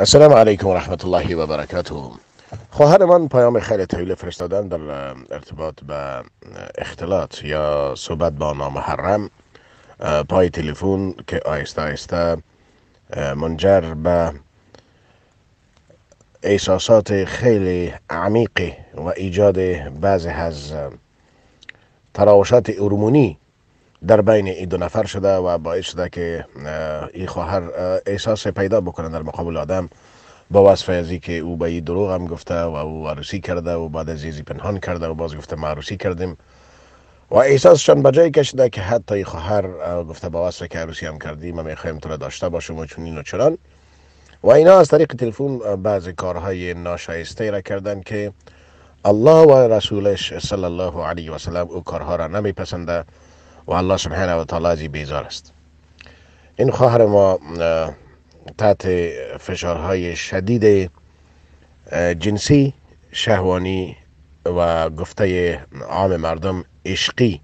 السلام علیکم و رحمت الله و برکاته خواهر من پیام خیلی طویل فرستادن در ارتباط به اختلاط یا صحبت با نامحرم پای تلفن که آیسته آیسته منجر به احساسات خیلی عمیقی و ایجاد بعضی از تراوشات ارمونی در بین این دو نفر شده و باعث شده که این خواهر احساس پیدا بکنه در مقابل آدم با وصف ازی که او به این دروغ هم گفته و او عروسی کرده و بعد از ایزی پنهان کرده و باز گفته ما عروسی کردیم و احساسشان به بجای کشیده که حتی ای خواهر گفته با وصف که عروسی هم کردیم و میخوایم تو را داشته باشم و چون و چران و اینا از طریق تلفون بعض کارهای ناشایسته را کردن که الله و رسولش صلی الله علیه و سلم او کارها را نمیپسنده و الله سبحانه و تعالی از بیزار است این خواهر ما تحت فشارهای شدید جنسی شهوانی و گفته عام مردم عشقی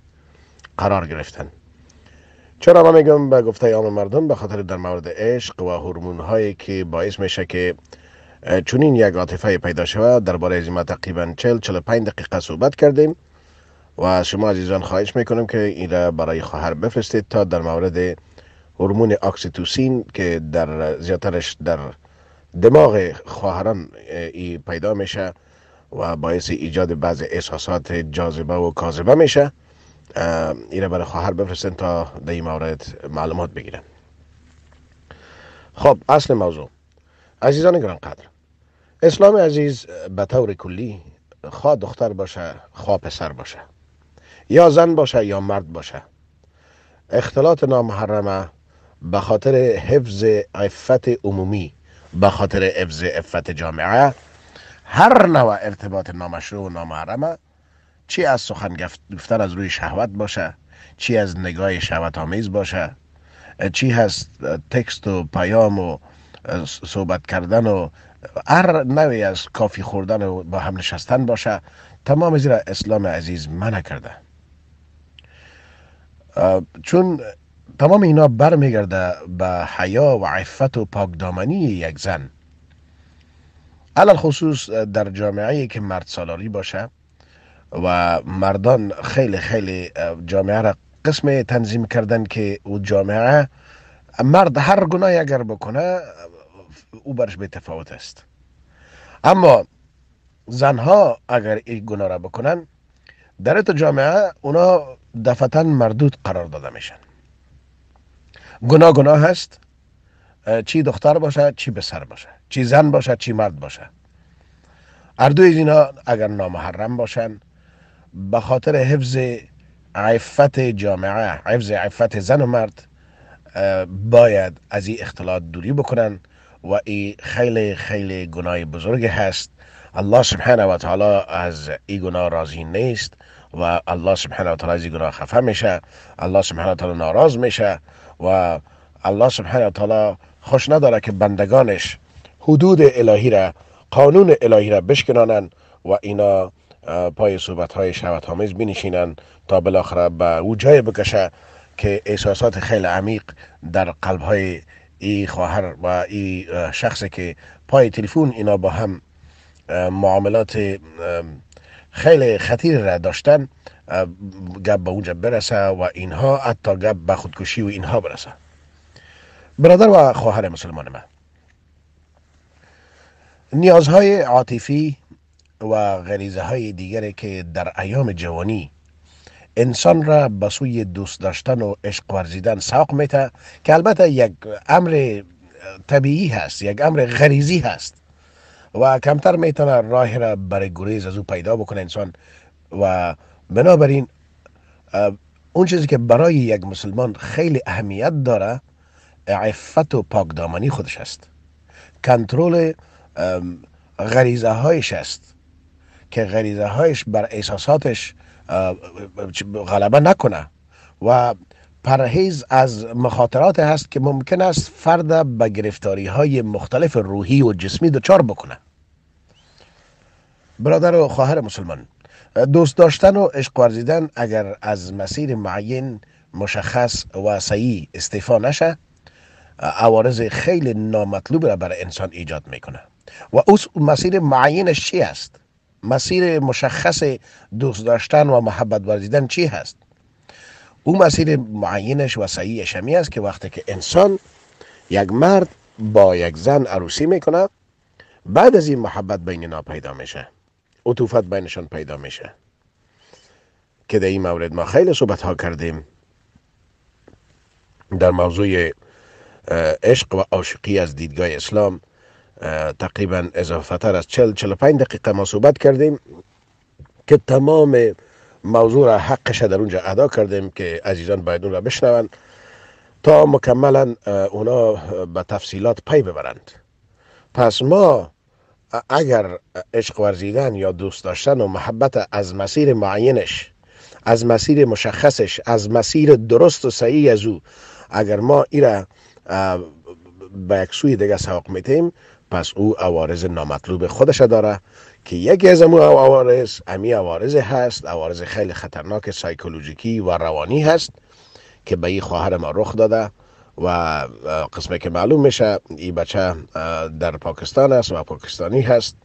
قرار گرفتن چرا ما میگم به گفته عام مردم به خاطر در مورد عشق و هورمون هایی که باعث میشه که چونین یک عاطفه پیدا شود درباره از ما تقریبا 40 45 دقیقه صحبت کردیم و از شما عزیزان خواهش میکنم که این را برای خواهر بفرستید تا در مورد هورمون اکسیتوسین که در زیادترش در دماغ خواهران ای پیدا میشه و باعث ایجاد بعض احساسات جاذبه و کاذبه میشه این را برای خواهر بفرستید تا در این مورد معلومات بگیرن خب اصل موضوع عزیزان قدر اسلام عزیز به طور کلی خواه دختر باشه خواه پسر باشه یا زن باشه یا مرد باشه اختلاط نامحرمه به خاطر حفظ عفت عمومی به خاطر حفظ عفت جامعه هر نوع ارتباط نامشروع و نامحرمه چی از سخن گفتن از روی شهوت باشه چی از نگاه شهوت آمیز باشه چی هست تکست و پیام و صحبت کردن و هر نوعی از کافی خوردن و با هم نشستن باشه تمام زیرا اسلام عزیز منع کرده چون تمام اینا برمیگرده به حیا و عفت و پاکدامنی یک زن علال خصوص در جامعه که مرد سالاری باشه و مردان خیلی خیلی جامعه را قسم تنظیم کردن که او جامعه مرد هر گناه اگر بکنه او برش به تفاوت است اما زنها اگر این گناه را بکنن در تو جامعه اونا دفتا مردود قرار داده میشن گناه گناه هست چی دختر باشه چی پسر باشه چی زن باشه چی مرد باشه اردو از اینا اگر نامحرم باشن به خاطر حفظ عفت جامعه حفظ عفت زن و مرد باید از این اختلاط دوری بکنن و این خیلی خیلی گناه بزرگ هست الله سبحانه و تعالی از این گناه راضی نیست و الله سبحانه و تعالی از گناه خفه میشه الله سبحانه و تعالی ناراض میشه و الله سبحانه و تعالی خوش نداره که بندگانش حدود الهی را قانون الهی را بشکنانن و اینا پای صحبت های شهوت هامیز بینشینن تا بالاخره به او جای بکشه که احساسات خیلی عمیق در قلب های ای خواهر و ای شخصی که پای تلفن اینا با هم معاملات خیلی خطیر داشتن گپ به اونجا برسه و اینها حتی گپ به خودکشی و اینها برسه برادر و خواهر مسلمان من نیازهای عاطفی و غریزه های دیگری که در ایام جوانی انسان را به سوی دوست داشتن و عشق ورزیدن سوق میته که البته یک امر طبیعی هست یک امر غریزی هست و کمتر میتونه راه را برای گریز از او پیدا بکنه انسان و بنابراین اون چیزی که برای یک مسلمان خیلی اهمیت داره عفت و پاکدامنی خودش است کنترل غریزه هایش است که غریزه هایش بر احساساتش غلبه نکنه و پرهیز از مخاطرات هست که ممکن است فرد به گرفتاری های مختلف روحی و جسمی دچار بکنه برادر و خواهر مسلمان دوست داشتن و عشق ورزیدن اگر از مسیر معین مشخص و صحیح استعفا نشه عوارض خیلی نامطلوب را برای انسان ایجاد میکنه و او مسیر معینش چی است مسیر مشخص دوست داشتن و محبت ورزیدن چی هست او مسیر معینش صحیحش همی است که وقتی که انسان یک مرد با یک زن عروسی میکنه بعد از این محبت بین اینا پیدا میشه عطوفت بینشان پیدا میشه که در این مورد ما خیلی صحبت ها کردیم در موضوع عشق و عاشقی از دیدگاه اسلام تقریبا اضافه تر از 40 45 دقیقه ما صحبت کردیم که تمام موضوع را حقش در اونجا ادا کردیم که عزیزان باید اون را بشنوند تا مکملا اونا به تفصیلات پی ببرند پس ما اگر عشق ورزیدن یا دوست داشتن و محبت از مسیر معینش از مسیر مشخصش از مسیر درست و صحیح از او اگر ما ای را به یک سوی دیگه سوق میتیم پس او عوارض نامطلوب خودش داره که یکی از امو عوارض امی هست عوارز خیلی خطرناک سایکولوژیکی و روانی هست که به این خواهر ما رخ داده و قسمه که معلوم میشه این بچه در پاکستان است و پاکستانی هست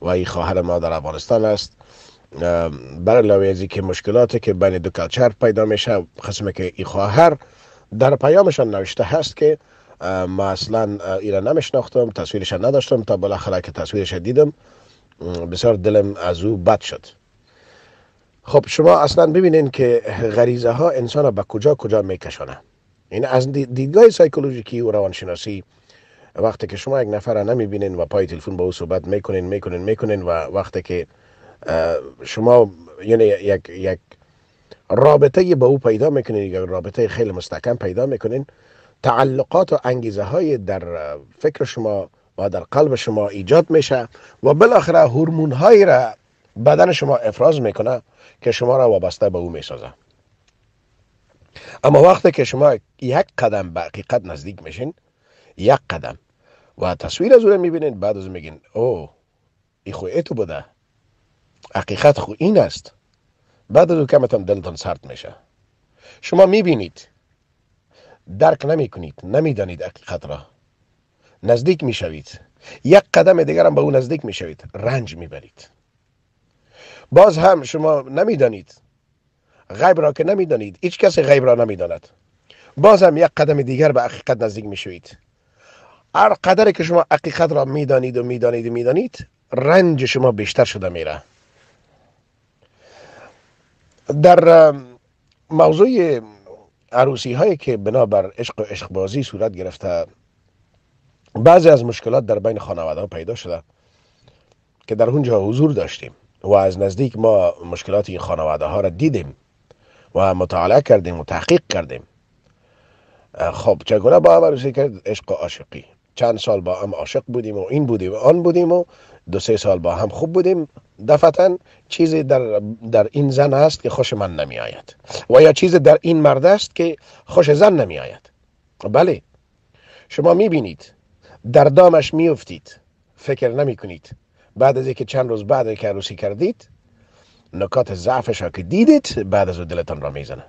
و این خواهر ما در افغانستان است بر علاوه از که مشکلاتی که بین دو کلچر پیدا میشه قسمه که این خواهر در پیامشان نوشته هست که ما اصلا ایران نمیشناختم تصویرش نداشتم تا بالاخره که تصویرش دیدم بسیار دلم از او بد شد خب شما اصلا ببینین که غریزه ها انسان را به کجا کجا میکشانه این از دیدگاه سایکولوژیکی و روانشناسی وقتی که شما یک نفر را نمیبینین و پای تلفن با او صحبت میکنین میکنین میکنین و وقتی که شما یعنی یک یک رابطه با او پیدا میکنین یک رابطه خیلی مستحکم پیدا میکنین تعلقات و انگیزه های در فکر شما و در قلب شما ایجاد میشه و بالاخره هورمون هایی را بدن شما افراز میکنه که شما را وابسته به او میسازه اما وقتی که شما یک قدم به حقیقت نزدیک میشین یک قدم و تصویر از او را میبینین بعد از میگین او ای خو تو بوده حقیقت خو این است بعد از او کمتان دلتان سرد میشه شما میبینید درک نمیکنید نمیدانید حقیقت را نزدیک می شوید. یک قدم دیگر هم به او نزدیک می شوید. رنج برید. باز هم شما نمیدانید غیب را که نمیدانید هیچ کسی غیب را نمیداند باز هم یک قدم دیگر به حقیقت نزدیک می شوید. هر قدری که شما حقیقت را دانید و دانید و دانید رنج شما بیشتر شده میره در موضوع عروسی هایی که بنابر عشق و عشق صورت گرفته بعضی از مشکلات در بین خانواده ها پیدا شده که در اونجا حضور داشتیم و از نزدیک ما مشکلات این خانواده ها را دیدیم و مطالعه کردیم و تحقیق کردیم خب چگونه با هم عروسی کرد عشق و عاشقی چند سال با هم عاشق بودیم و این بودیم و آن بودیم و دو سه سال با هم خوب بودیم دفتا چیزی در, در این زن است که خوش من نمی آید و یا چیزی در این مرد است که خوش زن نمی آید بله شما می بینید در دامش میفتید فکر نمی کنید بعد از اینکه چند روز بعد که عروسی کردید نکات ضعفش را که دیدید بعد از او دلتان را میزنه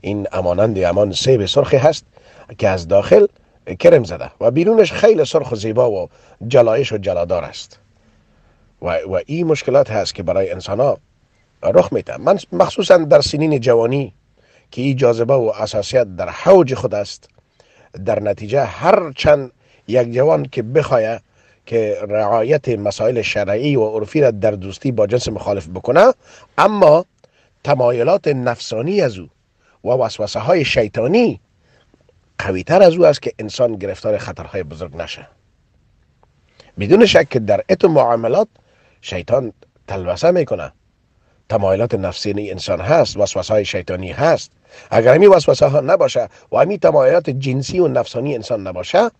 این امانند امان سیب سرخی هست که از داخل کرم زده و بیرونش خیلی سرخ و زیبا و جلایش و جلادار است و, و این مشکلات هست که برای انسان ها رخ میده من مخصوصا در سنین جوانی که این جاذبه و اساسیت در حوج خود است در نتیجه هر چند یک جوان که بخواید که رعایت مسائل شرعی و عرفی را در دوستی با جنس مخالف بکنه اما تمایلات نفسانی از او و وسوسه های شیطانی قوی تر از او است که انسان گرفتار خطرهای بزرگ نشه بدون شک که در ات معاملات شیطان تلوسه میکنه تمایلات نفسانی انسان هست وسوسه های شیطانی هست اگر همین وسوسه ها نباشه و همی تمایلات جنسی و نفسانی انسان نباشه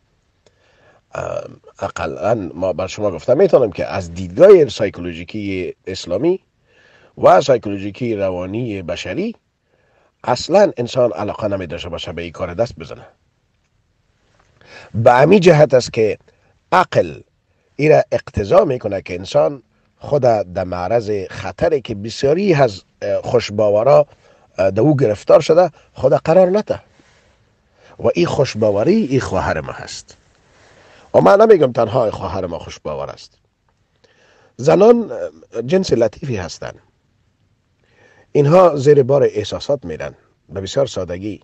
اقلا ما بر شما گفتم میتونم که از دیدگاه سایکولوژیکی اسلامی و سایکولوژیکی روانی بشری اصلا انسان علاقه نمی داشته باشه به این کار دست بزنه به امی جهت است که عقل ای را اقتضا میکنه که انسان خود در معرض خطری که بسیاری از خوشباورا در او گرفتار شده خود قرار نده و این خوشباوری این خواهر ما هست و خب من نمیگم تنها خواهر ما خوش باور است زنان جنس لطیفی هستند اینها زیر بار احساسات میرن به بسیار سادگی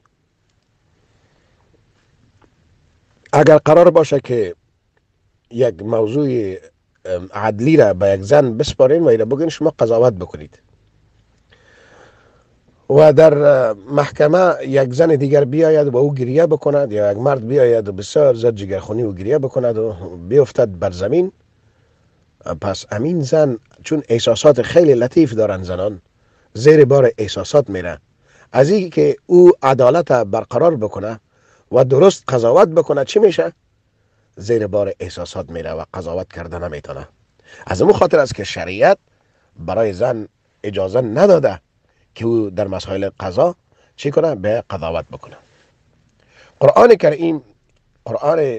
اگر قرار باشه که یک موضوع عدلی را به یک زن بسپارین و ایره بگین شما قضاوت بکنید و در محکمه یک زن دیگر بیاید و او گریه بکند یا یک مرد بیاید و بسیار زد جگرخونی و گریه بکند و بیفتد بر زمین پس امین زن چون احساسات خیلی لطیف دارن زنان زیر بار احساسات میره از این که او عدالت برقرار بکنه و درست قضاوت بکنه چی میشه؟ زیر بار احساسات میره و قضاوت کرده نمیتونه از اون خاطر است که شریعت برای زن اجازه نداده که او در مسائل قضا چی کنه به قضاوت بکنه قرآن کریم قرآن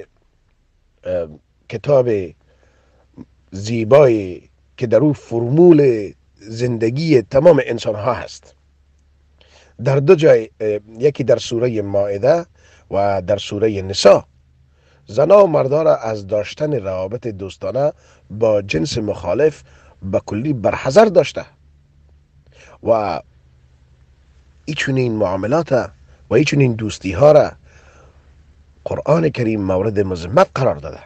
کتاب زیبایی که در او فرمول زندگی تمام انسان ها هست در دو جای یکی در سوره مائده و در سوره نسا زنا و مردا را از داشتن روابط دوستانه با جنس مخالف به کلی برحضر داشته و ایچون این معاملات و ایچون این دوستی ها را قرآن کریم مورد مذمت قرار داده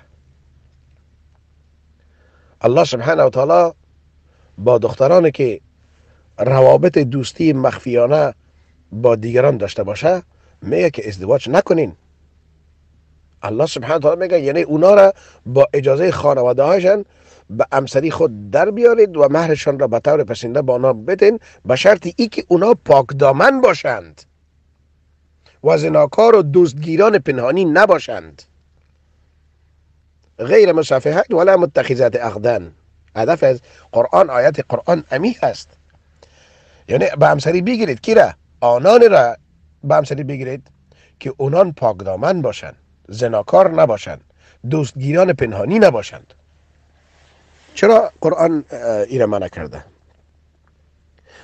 الله سبحانه و تعالی با دخترانی که روابط دوستی مخفیانه با دیگران داشته باشه میگه که ازدواج نکنین الله سبحانه و تعالی میگه یعنی اونا را با اجازه خانواده هاشن به امسری خود در بیارید و مهرشان را به طور پسنده با آنها بدین به شرط ای که اونا پاک دامن باشند و زناکار و دوستگیران پنهانی نباشند غیر مصافحت ولا متخذات اقدان هدف از قرآن آیت قرآن امی هست یعنی به همسری بگیرید کی را آنان را به بگیرید که اونان پاکدامن باشند زناکار نباشند دوستگیران پنهانی نباشند چرا قرآن این منع کرده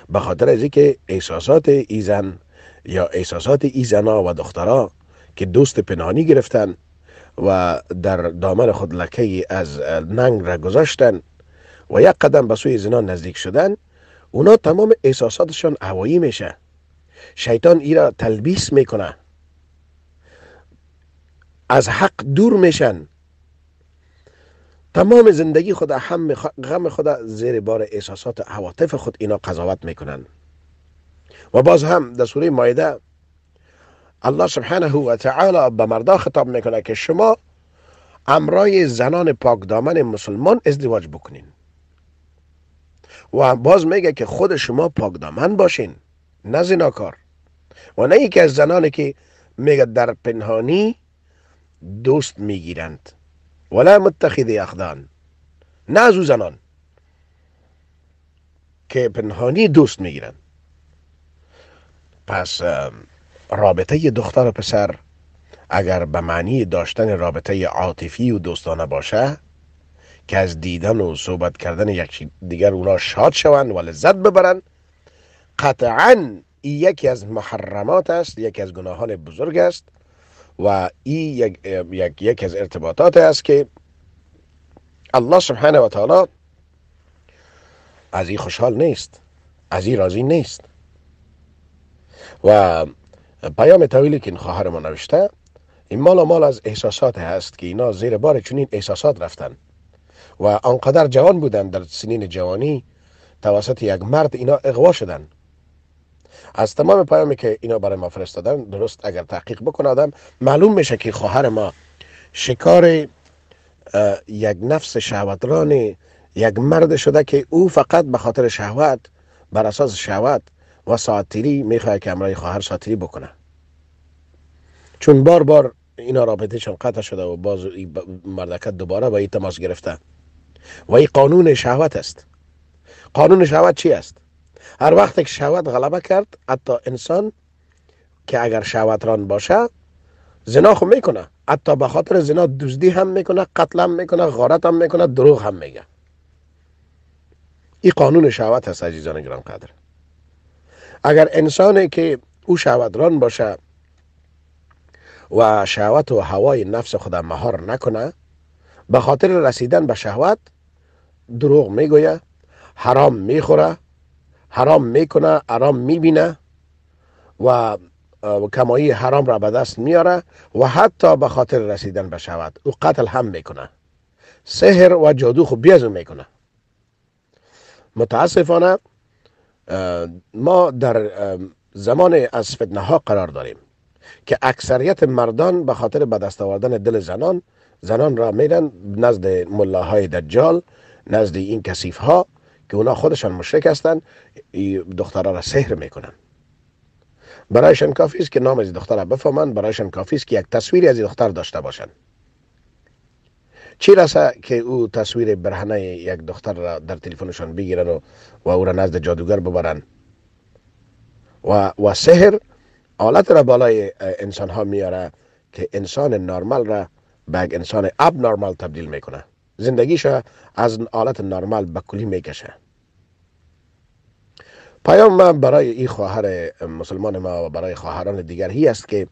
به خاطر از که احساسات ایزن یا احساسات زنا و دخترا که دوست پنهانی گرفتن و در دامن خود لکه از ننگ را گذاشتن و یک قدم به سوی زنا نزدیک شدن اونا تمام احساساتشان هوایی میشه شیطان ای را تلبیس میکنه از حق دور میشن تمام زندگی خود غم خود زیر بار احساسات حواطف خود اینا قضاوت میکنن و باز هم در سوره مایده الله سبحانه و تعالی به مردا خطاب میکنه که شما امرای زنان پاکدامن مسلمان ازدواج بکنین و باز میگه که خود شما پاکدامن باشین نه زناکار و نه یکی از زنانی که میگه در پنهانی دوست میگیرند ولا متخذ اخدان نه از او زنان که پنهانی دوست میگیرن پس رابطه دختر و پسر اگر به معنی داشتن رابطه عاطفی و دوستانه باشه که از دیدن و صحبت کردن یک دیگر اونا شاد شوند و لذت ببرند قطعا یکی از محرمات است یکی از گناهان بزرگ است و ای یک, یک, یک از ارتباطات است که الله سبحانه و تعالی از این خوشحال نیست از این راضی نیست و پیام طویلی که این خواهر ما نوشته این مالا مال از احساسات هست که اینا زیر بار چنین احساسات رفتن و آنقدر جوان بودن در سنین جوانی توسط یک مرد اینا اغوا شدن از تمام پیامی که اینا برای ما فرستادن درست اگر تحقیق بکنه آدم معلوم میشه که خواهر ما شکار یک نفس شهوتران یک مرد شده که او فقط به خاطر شهوت بر اساس شهوت و ساعتیری میخواد که امرای خواهر ساتیری بکنه چون بار بار اینا رابطهشان قطع شده و باز مردکت دوباره با این تماس گرفته و این قانون شهوت است قانون شهوت چی است هر وقت که شهوت غلبه کرد حتی انسان که اگر شهوتران باشه زنا خو میکنه حتی به خاطر زنا دزدی هم میکنه قتل هم میکنه غارت هم میکنه دروغ هم میگه این قانون شهوت هست عزیزان گرام قدر اگر انسانی که او شهوتران باشه و شهوت و هوای نفس خود مهار نکنه به خاطر رسیدن به شهوت دروغ میگویه حرام میخوره حرام میکنه حرام میبینه و کمایی حرام را به دست میاره و حتی به خاطر رسیدن به او قتل هم میکنه سحر و جادو از بیازو میکنه متاسفانه ما در زمان از فتنه ها قرار داریم که اکثریت مردان به خاطر به دست آوردن دل زنان زنان را میرن نزد ملاهای دجال نزد این کسیف ها که اونا خودشان مشرک هستند دخترها را سحر میکنن برایشان کافی است که نام از دختر را بفهمند برایشان کافی است که یک تصویری از دختر داشته باشند چی رسه که او تصویر برهنه یک دختر را در تلفنشان بگیرن و, و او را نزد جادوگر ببرن و, و سحر آلت را بالای انسان ها میاره که انسان نرمال را به انسان اب نرمال تبدیل میکنه زندگیش از حالت نرمال به کلی میکشه پیام من برای این خواهر مسلمان ما و برای خواهران دیگر هی است که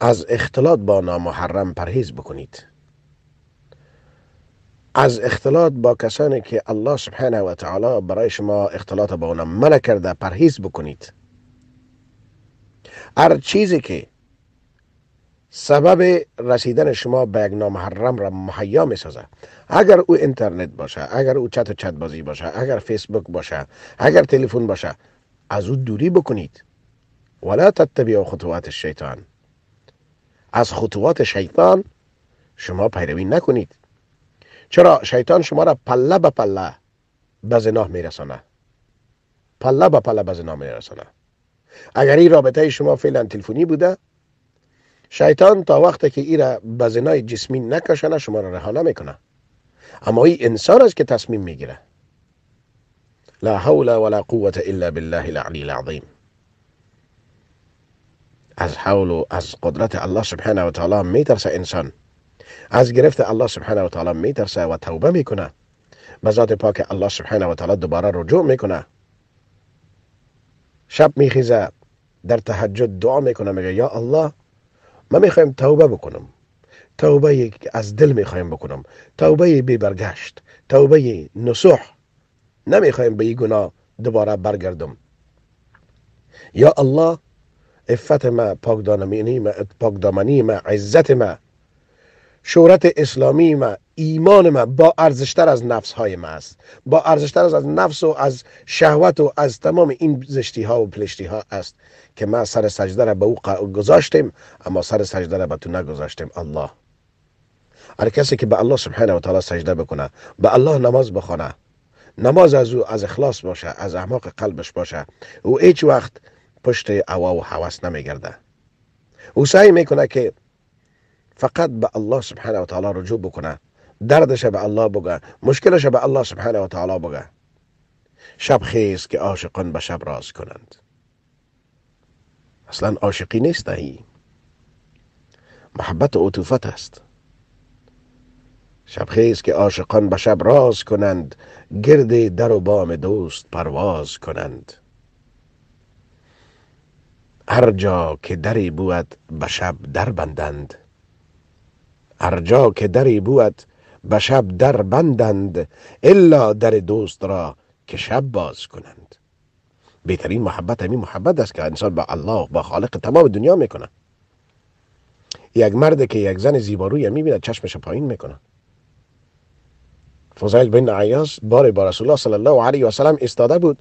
از اختلاط با نامحرم پرهیز بکنید از اختلاط با کسانی که الله سبحانه و تعالی برای شما اختلاط با اونا منع کرده پرهیز بکنید هر چیزی که سبب رسیدن شما به یک نامحرم را محیا می سازه اگر او اینترنت باشه اگر او چت و چت بازی باشه اگر فیسبوک باشه اگر تلفن باشه از او دوری بکنید ولا تتبعوا خطوات الشیطان از خطوات شیطان شما پیروی نکنید چرا شیطان شما را پله به پله به زنا رسانه پله به پله به زنا رسانه اگر این رابطه شما فعلا تلفنی بوده شیطان تا وقتی که ای را به زنای جسمی نکشنه شما را رها نمیکنه اما ای انسان است که تصمیم میگیره لا حول ولا قوة الا بالله العلی العظیم از حول و از قدرت الله سبحانه و تعالی میترسه انسان از گرفت الله سبحانه و تعالی میترسه و توبه میکنه به ذات پاک الله سبحانه و تعالی دوباره رجوع میکنه شب میخیزه در تهجد دعا میکنه میگه یا الله من میخوایم توبه بکنم توبه از دل میخوایم بکنم توبه بی برگشت توبه نصوح نمیخوایم به این گناه دوباره برگردم یا الله افت ما پاک ما پاک دامنی ما عزت ما شورت اسلامی ما ایمان من با ارزشتر از نفس های من است با ارزشتر از, نفس و از شهوت و از تمام این زشتی ها و پلشتی ها است که ما سر سجده را به او گذاشتیم اما سر سجده را به تو نگذاشتیم الله هر کسی که به الله سبحانه و تعالی سجده بکنه به الله نماز بخونه نماز از او از اخلاص باشه از اعماق قلبش باشه او هیچ وقت پشت اوا و حواس نمیگرده او سعی میکنه که فقط به الله سبحانه و تعالی رجوع بکنه دردش به الله بگه مشکلش به الله سبحانه و تعالی بگه شب خیز که عاشقان به شب راز کنند اصلا عاشقی نیست دهی محبت و عطوفت است شب خیز که عاشقان به شب راز کنند گرد در و بام دوست پرواز کنند هر جا که دری بود به شب در بندند هر جا که دری بود و شب در بندند الا در دوست را که شب باز کنند بهترین محبت همین محبت است که انسان با الله با خالق تمام دنیا میکنه یک مرد که یک زن زیباروی میبینه چشمش پایین میکنه فضایل بن عیاس بار با رسول الله صلی الله علیه و سلم استاده بود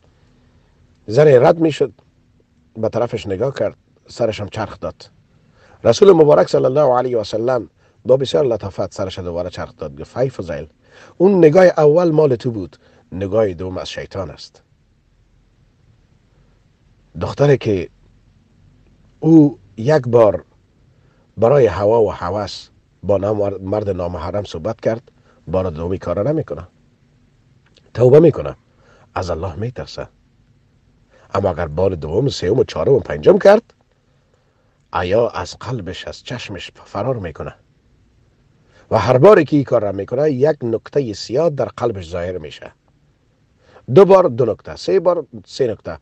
زن رد میشد به طرفش نگاه کرد سرشم چرخ داد رسول مبارک صلی الله علیه و سلم با بسیار لطافت سرش دوباره چرخ داد گفت ای فضیل اون نگاه اول مال تو بود نگاه دوم از شیطان است دختره که او یک بار برای هوا و حواس با مرد نامحرم صحبت کرد بار دومی کارا نمیکنه توبه میکنه از الله میترسه اما اگر بار دوم سوم و چهارم و پنجم کرد آیا از قلبش از چشمش فرار میکنه و هر باری که این کار را میکنه یک نکته سیاه در قلبش ظاهر میشه دو بار دو نکته سه بار سه نکته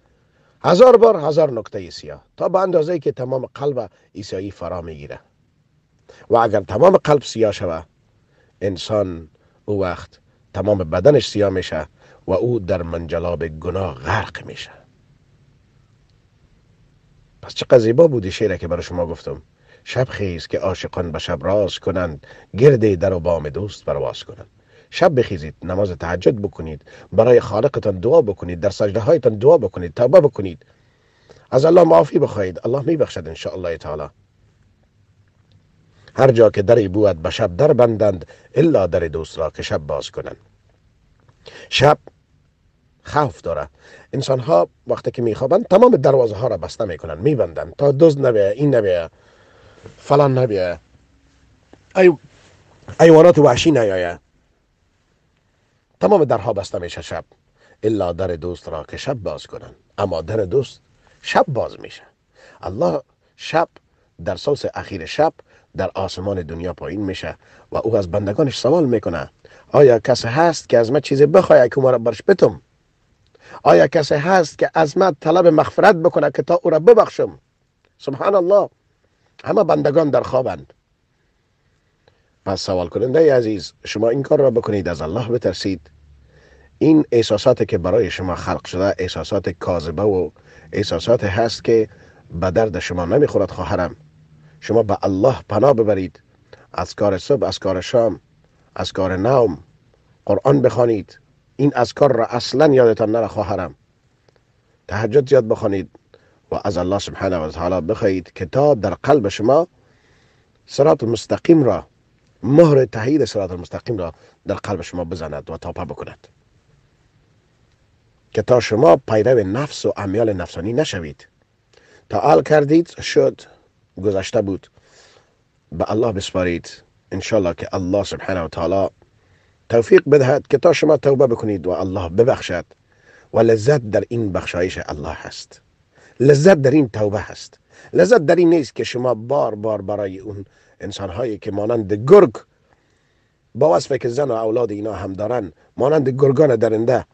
هزار بار هزار نکته سیاه تا به اندازه که تمام قلب ایسایی فرا میگیره و اگر تمام قلب سیاه شوه انسان او وقت تمام بدنش سیاه میشه و او در منجلاب گناه غرق میشه پس چقدر زیبا بودی شعره که برای شما گفتم شب خیز که عاشقان به شب راز کنند گرد در و بام دوست برواز کنند شب بخیزید نماز تعجد بکنید برای خالقتان دعا بکنید در سجده هایتان دعا بکنید توبه بکنید از الله معافی بخواهید الله میبخشد ان شاء الله تعالی هر جا که در بود به شب در بندند الا در دوست را که شب باز کنند شب خوف داره انسان ها وقتی که میخوابند تمام دروازه ها را بسته میکنند میبندند تا دزد نبیه این نبیه falan نبیایه ایوانات وحشی نیایه تمام درها بسته میشه شب الا در دوست را که شب باز کنن اما در دوست شب باز میشه الله شب در سوس اخیر شب در آسمان دنیا پایین میشه و او از بندگانش سوال میکنه آیا کسی هست که از من چیزی بخواه که ما را برش بتم آیا کسی هست که از من طلب مغفرت بکنه که تا او را ببخشم سبحان الله همه بندگان در خوابند پس سوال کننده عزیز شما این کار را بکنید از الله بترسید این احساسات که برای شما خلق شده احساسات کاذبه و احساسات هست که به درد شما نمیخورد خواهرم شما به الله پناه ببرید از کار صبح از کار شام از کار نوم قرآن بخوانید این از کار را اصلا یادتان نره خواهرم تهجد زیاد بخوانید و از الله سبحانه و تعالی که کتاب در قلب شما سرات المستقیم را مهر تحیید سرات المستقیم را در قلب شما بزند و تاپه بکند که تا شما پیرو نفس و امیال نفسانی نشوید تا آل کردید شد گذشته بود به الله بسپارید انشالله که الله سبحانه و تعالی توفیق بدهد که تا شما توبه بکنید و الله ببخشد و لذت در این بخشایش الله هست لذت در این توبه هست لذت در این نیست که شما بار بار برای اون انسان هایی که مانند گرگ با وصفه که زن و اولاد اینا هم دارن مانند گرگان درنده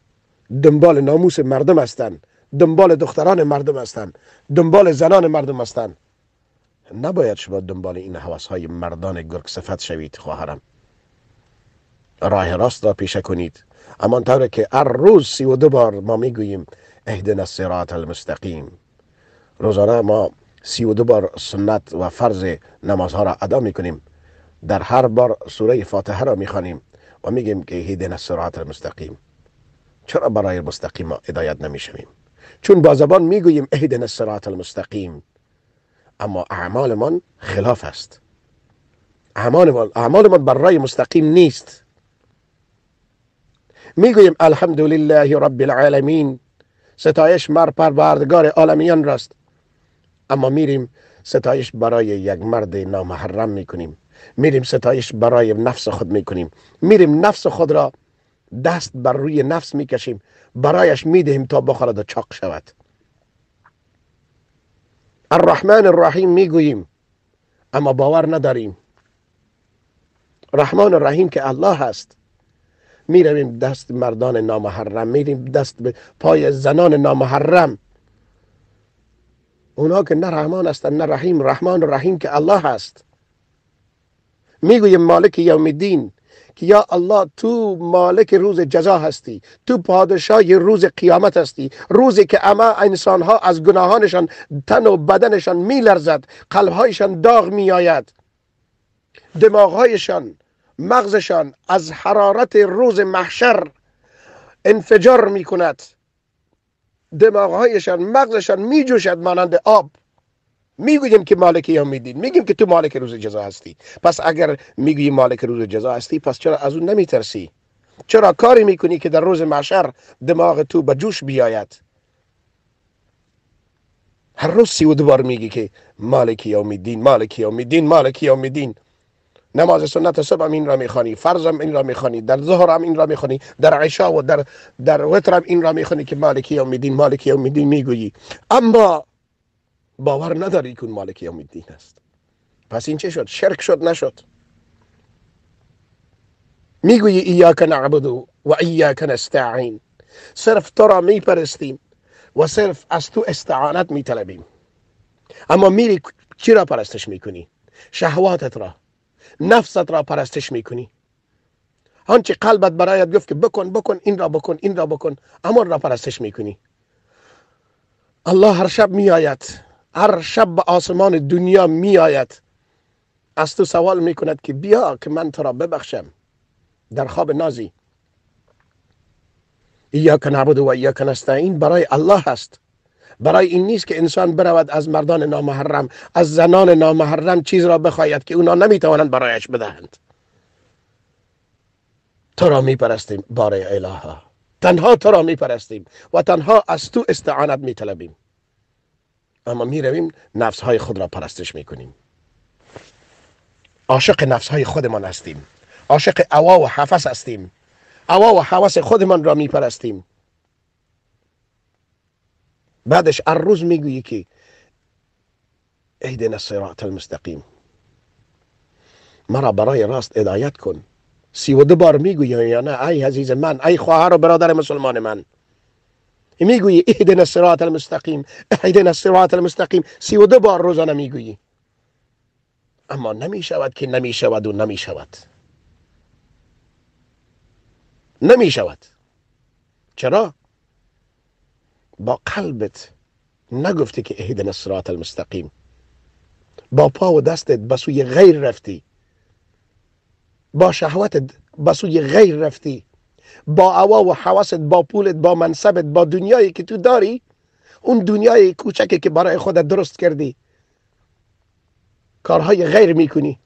دنبال ناموس مردم هستن دنبال دختران مردم هستن دنبال زنان مردم هستن نباید شما دنبال این حواس های مردان گرگ صفت شوید خواهرم راه راست را پیشه کنید اما که هر روز سی و دو بار ما میگوییم اهدنا الصراط المستقیم روزانه ما سی و دو بار سنت و فرض نمازها را ادا می کنیم در هر بار سوره فاتحه را می و میگیم که هیدن سرعت المستقیم چرا برای مستقیم ما نمی نمیشویم چون با زبان گوییم اهدن سرعت المستقیم اما اعمالمان خلاف است اعمال ما برای مستقیم نیست گوییم الحمدلله رب العالمین ستایش مر پروردگار عالمیان راست اما میریم ستایش برای یک مرد نامحرم میکنیم میریم ستایش برای نفس خود میکنیم میریم نفس خود را دست بر روی نفس میکشیم برایش میدهیم تا بخورد و چاق شود الرحمن الرحیم میگوییم اما باور نداریم رحمان الرحیم که الله هست میرویم دست مردان نامحرم میریم دست پای زنان نامحرم اونا که نه رحمان هستن نه رحیم رحمان و رحیم که الله هست میگویم مالک یوم الدین که یا الله تو مالک روز جزا هستی تو پادشاه روز قیامت هستی روزی که اما انسان ها از گناهانشان تن و بدنشان میلرزد قلبهایشان داغ میآید دماغهایشان مغزشان از حرارت روز محشر انفجار می کند دماغهایشان مغزشان میجوشد مانند آب میگویم که مالک یوم الدین میگیم که تو مالک روز جزا هستی پس اگر میگویی مالک روز جزا هستی پس چرا از اون نمیترسی چرا کاری میکنی که در روز معشر دماغ تو به جوش بیاید هر روز سی و دوبار میگی که مالک یوم الدین مالک یوم الدین مالک یوم الدین نماز سنت صبح این را میخوانی فرض این را میخوانی در ظهر هم این را میخوانی در عشا و در در وتر هم این را میخوانی که مالک یوم الدین مالکی یوم الدین میگویی اما باور نداری که مالک یوم الدین است پس این چه شد شرک شد نشد میگویی ایاک نعبد و ایاک نستعین صرف تو را میپرستیم و صرف از تو استعانت میطلبیم اما میری چی را پرستش میکنی شهواتت را نفست را پرستش میکنی آنچه قلبت برایت گفت که بکن بکن این را بکن این را بکن اما را پرستش میکنی الله هر شب میآید هر شب به آسمان دنیا میآید از تو سوال میکند که بیا که من تو را ببخشم در خواب نازی که نعبد و کن نستعین برای الله هست برای این نیست که انسان برود از مردان نامحرم از زنان نامحرم چیز را بخواید که اونا نمیتوانند برایش بدهند تو را میپرستیم باره الها تنها تو را میپرستیم و تنها از تو استعانت میطلبیم اما میرویم نفس های خود را پرستش میکنیم عاشق نفس های خودمان هستیم عاشق اوا و حفظ هستیم اوا و حوس خودمان را میپرستیم بعدش روز میگویی که اهدنا الصراط المستقیم مرا برای راست ادایت کن سی و دو بار میگویی یا نه ای عزیز من ای خواهر و برادر مسلمان من میگویی اهدنا الصراط المستقیم اهدنا الصراط المستقیم سی و دو بار روزانه میگویی اما نمیشود که نمیشود و نمیشود نمیشود چرا؟ با قلبت نگفتی که اهدن نصرات المستقیم با پا و دستت به سوی غیر رفتی با شهوتت به غیر رفتی با اوا و حواست با پولت با منصبت با دنیایی که تو داری اون دنیای کوچکی که برای خودت درست کردی کارهای غیر میکنی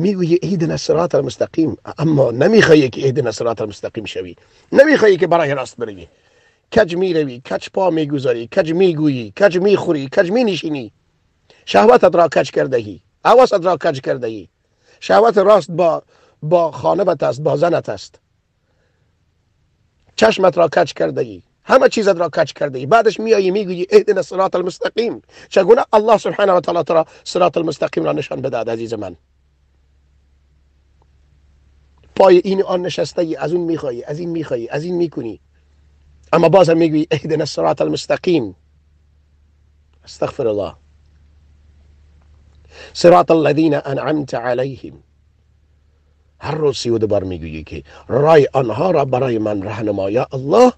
میگویی ایدن سرات المستقیم اما نمیخوایی که ایدن سرات المستقیم شوی نمیخوایی که برای راست بروی کج میروی کج پا میگذاری کج میگویی کج میخوری کج مینشینی شهوتت را کج کردهی حواست را کج کردهی شهوت راست با با خانه است با زنت است چشمت را کج کردهی همه چیزت را کج کرده ای بعدش میایی میگویی اهدنا سرات المستقیم چگونه الله سبحانه و تعالی ترا را المستقیم را نشان بداد عزیز من پای این آن نشسته از اون میخوای، از این میخوای، از این میکنی اما بازم میگوی، اهدنا الصراط المستقیم استغفر الله صراط الذین انعمت علیهم هر روز سی و بار میگویی که رای آنها را برای من رهنما یا الله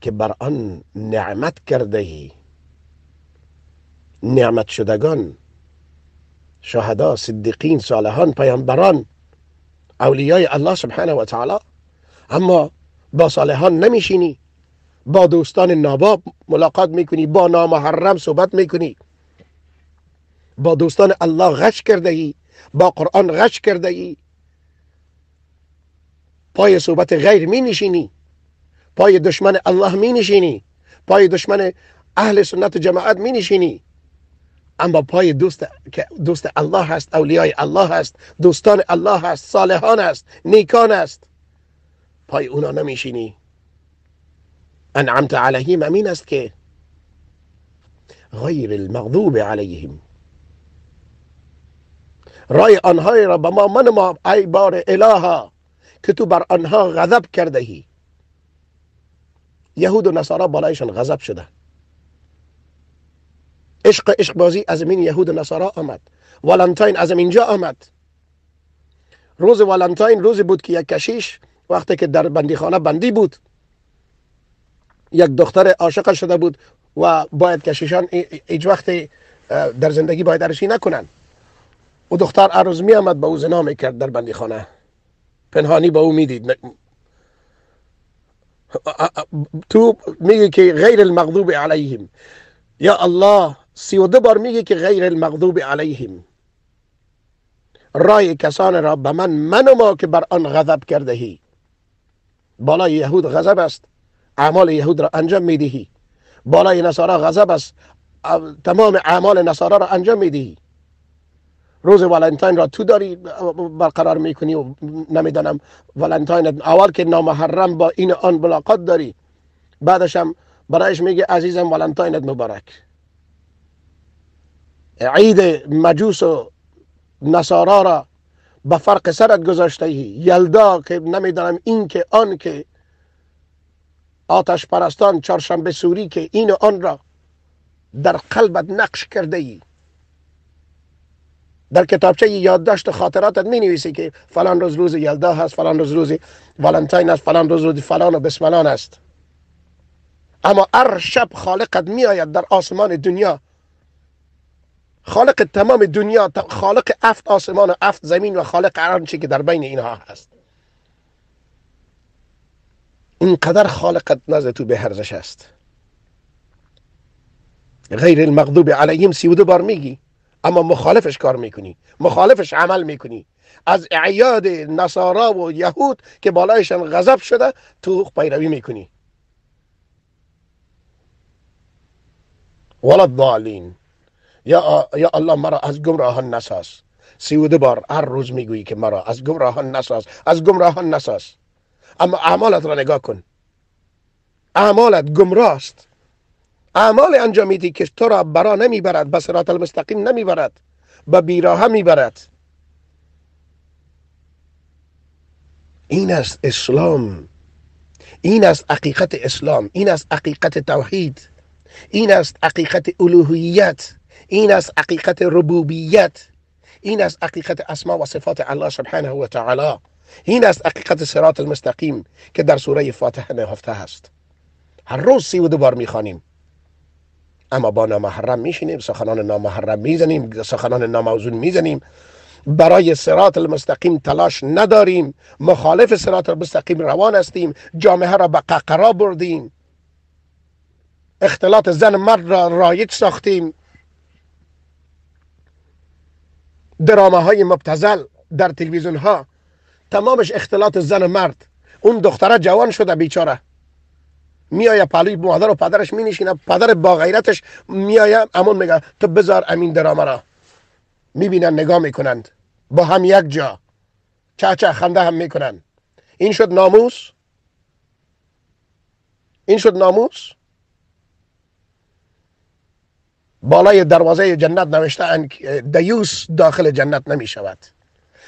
که بر آن نعمت کرده نعمت شدگان شهدا صدیقین صالحان پیامبران اولیای الله سبحانه و تعالی اما با صالحان نمیشینی با دوستان ناباب ملاقات میکنی با نامحرم صحبت میکنی با دوستان الله غش کرده ای با قرآن غش کرده ای پای صحبت غیر می نشینی پای دشمن الله می نشینی پای دشمن اهل سنت جماعت می نشینی اما پای دوست دوست الله هست اولیای الله هست دوستان الله هست صالحان است نیکان است پای اونا نمیشینی انعمت علیهم امین است که غیر المغضوب علیهم رای آنهای را به ما من ما ای بار الها که تو بر آنها غضب کردهی یهود و نصارا بالایشان غضب شده عشق عشق بازی از این یهود نصارا آمد والنتاین از اینجا آمد روز والنتاین روزی بود که یک کشیش وقتی که در خانه بندی بود یک دختر عاشق شده بود و باید کشیشان هیچ وقت در زندگی باید درشی نکنن و دختر عروض می آمد به او زنا می کرد در خانه پنهانی با او میدید تو میگی که غیر المغضوب علیهم یا الله سی و دو بار میگه که غیر المغضوب علیهم رای کسان را به من من و ما که بر آن غضب کردهی بالا یهود غضب است اعمال یهود را انجام میدهی بالا نصارا غضب است تمام اعمال نصارا را انجام میدهی روز ولنتاین را تو داری برقرار میکنی و نمیدانم ولنتاین اول که نامحرم با این آن بلاقات داری بعدش هم برایش میگه عزیزم ولنتاینت مبارک عید مجوس و نصارا را به فرق سرت گذاشته یلدا که نمیدانم این که آن که آتش پرستان چارشنبه سوری که این و آن را در قلبت نقش کرده ای در کتابچه یادداشت و خاطراتت می نویسی که فلان روز روز یلدا هست فلان روز روز والنتاین است فلان روز روز فلان و بسملان است اما هر شب خالقت می آید در آسمان دنیا خالق تمام دنیا خالق افت آسمان و افت زمین و خالق آنچه که در بین اینها هست اینقدر خالقت نزد تو به هرزش است غیر المغضوب علیهم سی و دو بار میگی اما مخالفش کار میکنی مخالفش عمل میکنی از اعیاد نصارا و یهود که بالایشان غضب شده تو پیروی میکنی ولا الضالین یا, یا الله مرا از گمراهان نساز سی و دو بار هر روز میگویی که مرا از گمراهان نساز از گمراهان نساز اما اعمالت را نگاه کن اعمالت گمراست اعمال انجامیدی که تو را برا نمیبرد به صراط المستقیم نمیبرد به بیراه میبرد این است اسلام این است حقیقت اسلام این است حقیقت توحید این است حقیقت الوهیت این از حقیقت ربوبیت این از حقیقت اسما و صفات الله سبحانه و تعالی این از حقیقت سرات المستقیم که در سوره فاتحه نهفته هست هر روز سی و دو بار میخوانیم اما با نامحرم میشینیم سخنان نامحرم میزنیم سخنان ناموزون میزنیم برای سرات المستقیم تلاش نداریم مخالف سرات المستقیم روان هستیم جامعه را به ققرا بردیم اختلاط زن مرد را رایج ساختیم درامه های مبتزل در تلویزیون ها تمامش اختلاط زن و مرد اون دختره جوان شده بیچاره میایه پلوی مادر و پدرش می نشینه پدر با غیرتش میایه امون میگه تو بذار امین درامه را میبینن نگاه میکنند با هم یک جا چه چه خنده هم میکنن این شد ناموس این شد ناموس بالای دروازه جنت نوشته اند دیوس داخل جنت نمی شود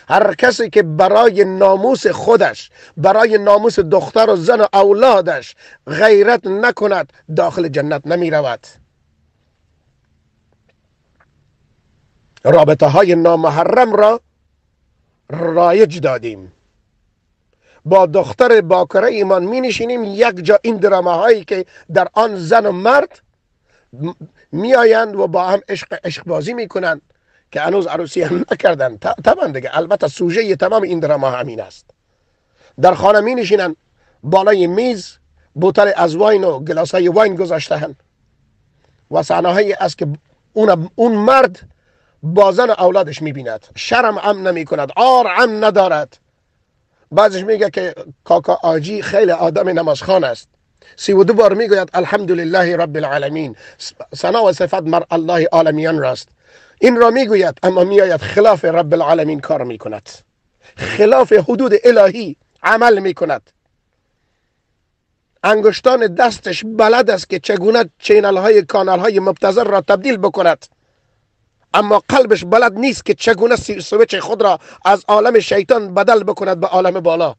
هر کسی که برای ناموس خودش برای ناموس دختر و زن و اولادش غیرت نکند داخل جنت نمی رود رابطه های نامحرم را رایج دادیم با دختر باکره ایمان می نشینیم یک جا این درامه هایی که در آن زن و مرد میآیند و با هم عشق عشق بازی میکنند که هنوز عروسی هم نکردن طبعا دیگه البته سوژه تمام این دراما همین است در خانه می نشینند بالای میز بوتل از واین و گلاس های واین گذاشته و صحنه است که اون, اون مرد بازن اولادش می بیند شرم هم نمی کند آر هم ندارد بعضش میگه که کاکا آجی خیلی آدم نمازخان است سی و دو بار میگوید الحمدلله رب العالمین سنا و صفت مر الله عالمیان راست این را میگوید اما میآید خلاف رب العالمین کار میکند خلاف حدود الهی عمل میکند انگشتان دستش بلد است که چگونه چینل های کانال های مبتذر را تبدیل بکند اما قلبش بلد نیست که چگونه سویچ خود را از عالم شیطان بدل بکند به عالم بالا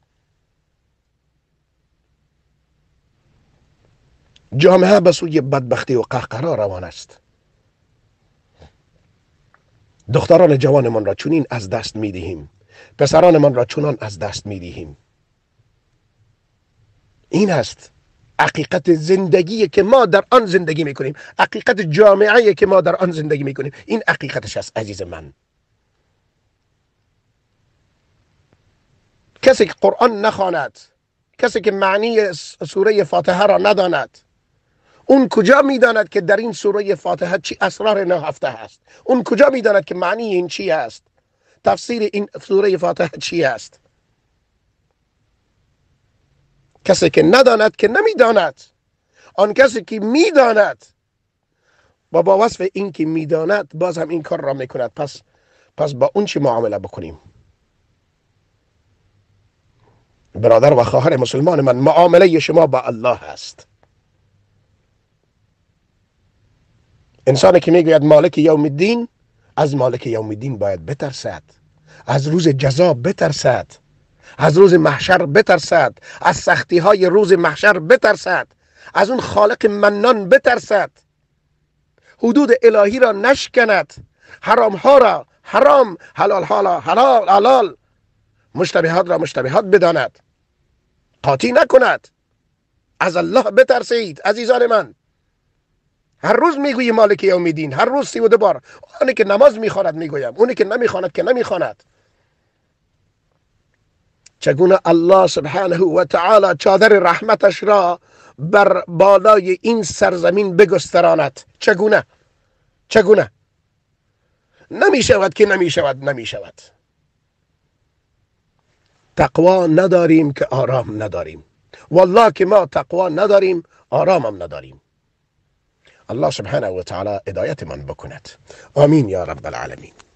جامعه به سوی بدبختی و قهقرا روان است دختران جوانمان را چنین از دست می دهیم پسرانمان را چنان از دست می دهیم این است حقیقت زندگی که ما در آن زندگی می کنیم حقیقت جامعه که ما در آن زندگی می کنیم این حقیقتش است عزیز من کسی که قرآن نخواند کسی که معنی سوره فاتحه را نداند اون کجا میداند که در این سوره فاتحه چی اسرار نهفته است اون کجا میداند که معنی این چی است تفسیر این سوره فاتحه چی است کسی که نداند که نمیداند آن کسی که میداند و با وصف این که میداند باز هم این کار را میکند پس پس با اون چی معامله بکنیم برادر و خواهر مسلمان من معامله شما با الله هست انسانی که میگوید مالک یوم الدین از مالک یوم الدین باید بترسد از روز جزا بترسد از روز محشر بترسد از سختی های روز محشر بترسد از اون خالق منان بترسد حدود الهی را نشکند حرام ها را حرام حلال حالا را حلال حلال مشتبهات را مشتبهات بداند قاطی نکند از الله بترسید عزیزان من هر روز میگویی مالک یوم هر روز سی و دو بار اونی که نماز میخواند میگویم اونی که نمیخواند که نمیخواند چگونه الله سبحانه و تعالی چادر رحمتش را بر بالای این سرزمین بگستراند چگونه چگونه نمیشود که نمیشود نمیشود تقوا نداریم که آرام نداریم والله که ما تقوا نداریم آرامم نداریم الله سبحانه وتعالى هدايت من بکند امين يا رب العالمين